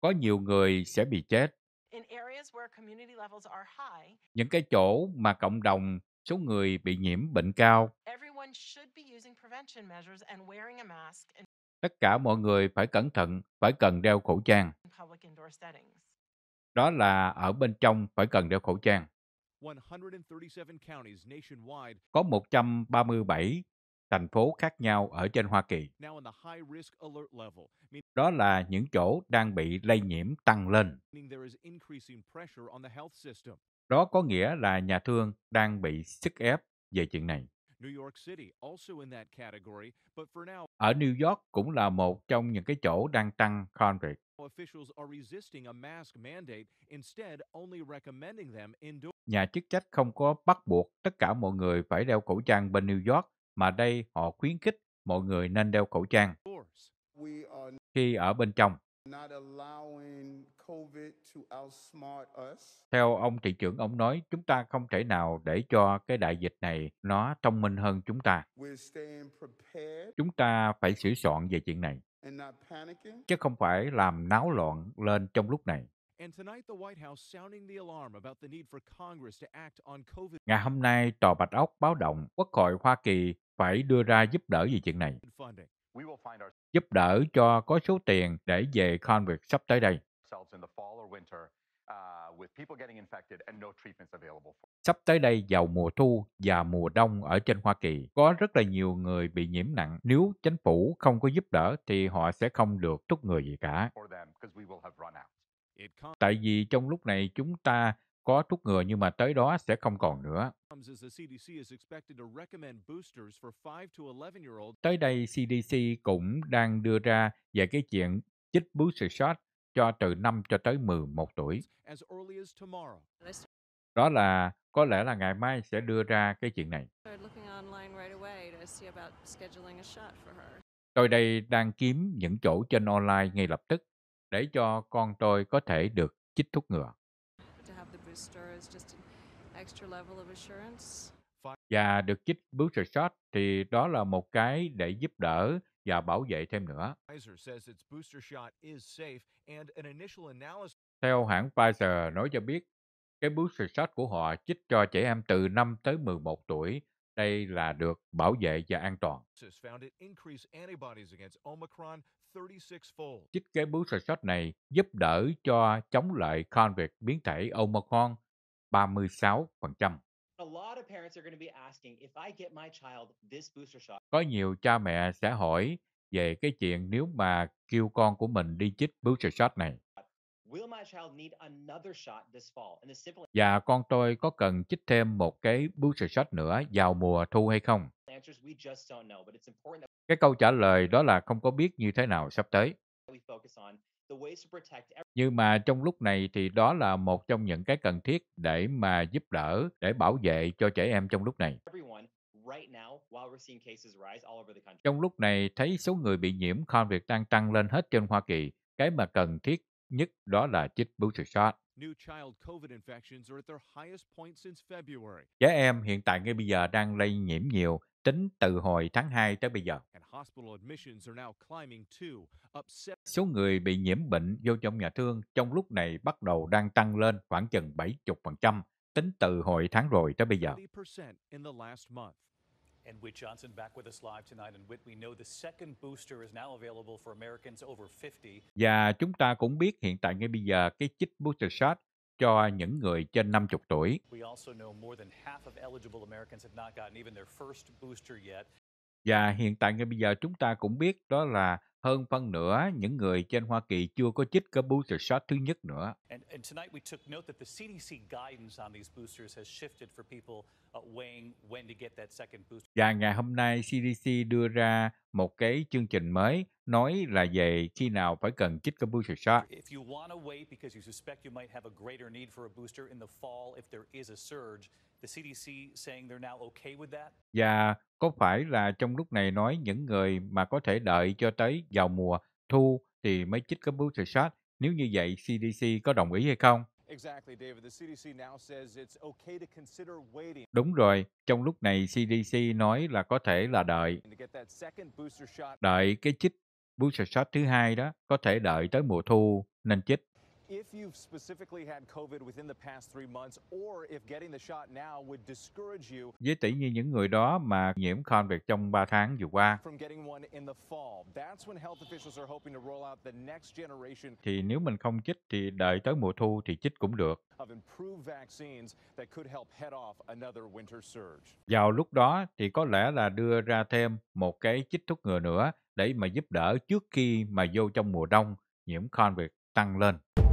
Có nhiều người sẽ bị chết. Những cái chỗ mà cộng đồng số người bị nhiễm bệnh cao. Tất cả mọi người phải cẩn thận, phải cần đeo khẩu trang. Đó là ở bên trong phải cần đeo khẩu trang. Có 137 thành phố khác nhau ở trên Hoa Kỳ. Đó là những chỗ đang bị lây nhiễm tăng lên. Đó có nghĩa là nhà thương đang bị sức ép về chuyện này. Ở New York cũng là một trong những cái chỗ đang tăng convict. Nhà chức trách không có bắt buộc tất cả mọi người phải đeo khẩu trang bên New York mà đây họ khuyến khích mọi người nên đeo khẩu trang khi ở bên trong. Theo ông thị trưởng, ông nói chúng ta không thể nào để cho cái đại dịch này nó thông minh hơn chúng ta. Chúng ta phải sửa soạn về chuyện này, chứ không phải làm náo loạn lên trong lúc này. Ngày hôm nay, Tòa Bạch Ốc báo động Quốc hội Hoa Kỳ phải đưa ra giúp đỡ về chuyện này. Giúp đỡ cho có số tiền để về Convict sắp tới đây. Uh, sắp tới đây vào mùa thu và mùa đông ở trên Hoa Kỳ, có rất là nhiều người bị nhiễm nặng. Nếu chính phủ không có giúp đỡ thì họ sẽ không được rút người gì cả. Tại vì trong lúc này chúng ta có thuốc ngừa nhưng mà tới đó sẽ không còn nữa. Tới đây CDC cũng đang đưa ra về cái chuyện chích booster shot cho từ 5 cho tới 11 tuổi. Đó là có lẽ là ngày mai sẽ đưa ra cái chuyện này. Tôi đây đang kiếm những chỗ trên online ngay lập tức để cho con tôi có thể được chích thuốc ngừa. Và được chích booster shot thì đó là một cái để giúp đỡ và bảo vệ thêm nữa. Theo hãng Pfizer nói cho biết, cái booster shot của họ chích cho trẻ em từ 5 tới 11 tuổi đây là được bảo vệ và an toàn. Thiết kế boost shot này giúp đỡ cho chống lại con việc biến thể Omicron 36%. Có nhiều cha mẹ sẽ hỏi về cái chuyện nếu mà kêu con của mình đi chích booster shot này. Và dạ, con tôi có cần chích thêm một cái booster shot nữa vào mùa thu hay không? Cái câu trả lời đó là không có biết như thế nào sắp tới. Nhưng mà trong lúc này thì đó là một trong những cái cần thiết để mà giúp đỡ, để bảo vệ cho trẻ em trong lúc này. Trong lúc này thấy số người bị nhiễm COVID đang tăng lên hết trên Hoa Kỳ, cái mà cần thiết nhất đó là chích booster shot. Trẻ em hiện tại ngay bây giờ đang lây nhiễm nhiều tính từ hồi tháng 2 tới bây giờ. Số người bị nhiễm bệnh vô trong nhà thương trong lúc này bắt đầu đang tăng lên khoảng chừng 70% tính từ hồi tháng rồi tới bây giờ. And Whit Johnson back with us live tonight. And Whit, we know the second booster is now available for Americans over 50. Và chúng ta cũng biết hiện tại ngay bây giờ cái chích booster shot cho những người trên 50 tuổi. Và hiện tại ngay bây giờ chúng ta cũng biết đó là hơn phân nửa những người trên Hoa Kỳ chưa có chích cái booster shot thứ nhất nữa. And, and Uh, Và ngày hôm nay CDC đưa ra một cái chương trình mới nói là về khi nào phải cần chích cái booster shot. Và có phải là trong lúc này nói những người mà có thể đợi cho tới vào mùa thu thì mới chích cái booster shot? Nếu như vậy, CDC có đồng ý hay không? Đúng rồi, trong lúc này CDC nói là có thể là đợi. Đợi cái chích booster shot thứ hai đó, có thể đợi tới mùa thu nên chích if you've specifically had COVID within the past three months or if getting the shot now would discourage you với tỷ như những người đó mà nhiễm COVID trong 3 tháng vừa qua thì nếu mình không chích thì đợi tới mùa thu thì chích cũng được vào lúc đó thì có lẽ là đưa ra thêm một cái chích thuốc ngừa nữa để mà giúp đỡ trước khi mà vô trong mùa đông nhiễm COVID tăng lên